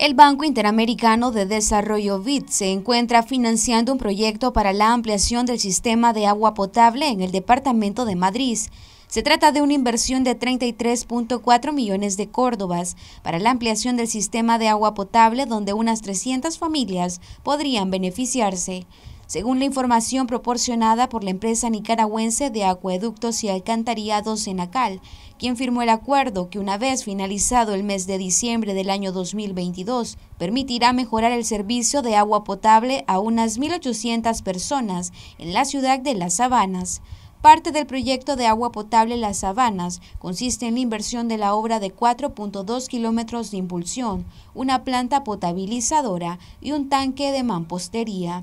El Banco Interamericano de Desarrollo BID se encuentra financiando un proyecto para la ampliación del sistema de agua potable en el departamento de Madrid. Se trata de una inversión de 33.4 millones de córdobas para la ampliación del sistema de agua potable donde unas 300 familias podrían beneficiarse. Según la información proporcionada por la empresa nicaragüense de acueductos y alcantarillados Acal, quien firmó el acuerdo que una vez finalizado el mes de diciembre del año 2022, permitirá mejorar el servicio de agua potable a unas 1.800 personas en la ciudad de Las Sabanas. Parte del proyecto de agua potable Las Sabanas consiste en la inversión de la obra de 4.2 kilómetros de impulsión, una planta potabilizadora y un tanque de mampostería.